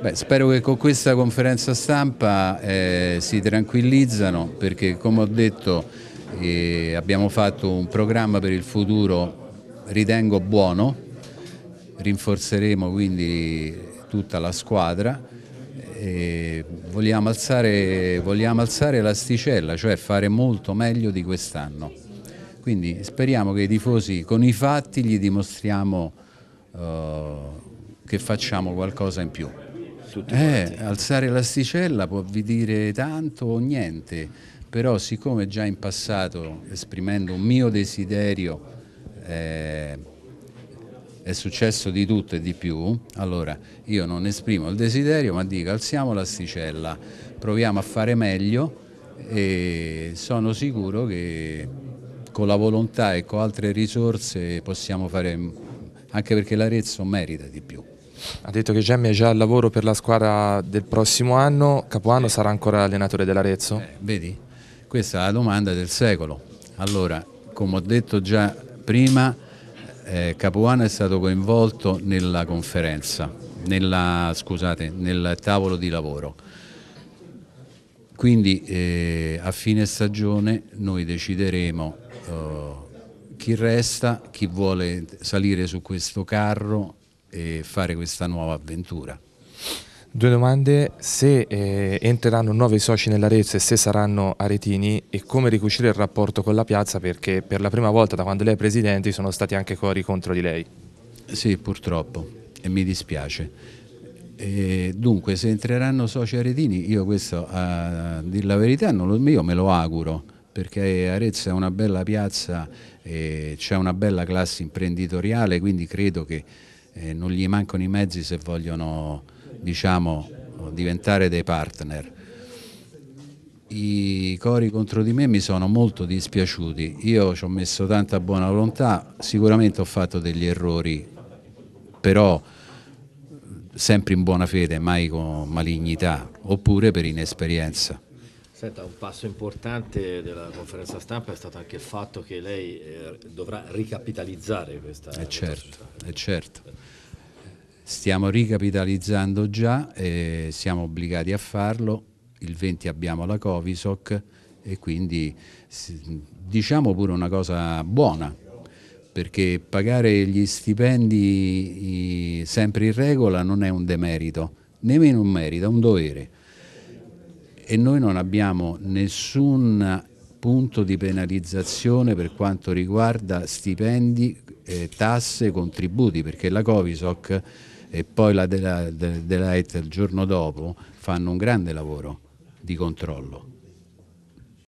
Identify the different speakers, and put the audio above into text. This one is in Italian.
Speaker 1: Beh, spero che con questa conferenza stampa eh, si tranquillizzano perché come ho detto eh, abbiamo fatto un programma per il futuro ritengo buono, rinforzeremo quindi tutta la squadra e eh, vogliamo alzare, vogliamo alzare l'asticella, cioè fare molto meglio di quest'anno. Quindi speriamo che i tifosi con i fatti gli dimostriamo eh, che facciamo qualcosa in più tutti. Eh, alzare l'asticella può vi dire tanto o niente, però siccome già in passato esprimendo un mio desiderio eh, è successo di tutto e di più, allora io non esprimo il desiderio ma dico alziamo l'asticella, proviamo a fare meglio e sono sicuro che con la volontà e con altre risorse
Speaker 2: possiamo fare anche perché l'Arezzo merita di più. Ha detto che Gemmi è già al lavoro per la squadra del prossimo anno, Capuano eh. sarà ancora allenatore dell'Arezzo? Eh, vedi, questa è la domanda del secolo. Allora, come ho detto già prima,
Speaker 1: eh, Capuano è stato coinvolto nella conferenza, nella, scusate, nel tavolo di lavoro. Quindi eh, a fine stagione noi decideremo eh, chi resta, chi vuole salire su questo carro e fare questa nuova avventura.
Speaker 2: Due domande, se eh, entreranno nuovi soci nell'Arezzo e se saranno aretini e come ricucire il rapporto con la piazza perché per la prima volta da quando lei è presidente sono stati anche cori contro di lei. Sì, purtroppo e mi dispiace.
Speaker 1: E dunque, se entreranno soci aretini, io questo a dir la verità non lo, io me lo auguro perché Arezzo è una bella piazza, c'è una bella classe imprenditoriale, quindi credo che eh, non gli mancano i mezzi se vogliono diciamo, diventare dei partner. I cori contro di me mi sono molto dispiaciuti, io ci ho messo tanta buona volontà, sicuramente ho fatto degli errori, però sempre in buona fede, mai con malignità, oppure per inesperienza.
Speaker 2: Senta, un passo importante della conferenza stampa è stato anche il fatto che lei eh, dovrà ricapitalizzare questa è eh, certo,
Speaker 1: è eh, certo. Stiamo ricapitalizzando già, eh, siamo obbligati a farlo, il 20 abbiamo la Covisoc e quindi diciamo pure una cosa buona, perché pagare gli stipendi sempre in regola non è un demerito, nemmeno un merito, è un dovere e noi non abbiamo nessun punto di penalizzazione per quanto riguarda stipendi, eh, tasse, contributi, perché la Covisoc e poi la Delight de,
Speaker 2: de il giorno dopo fanno un grande lavoro di controllo.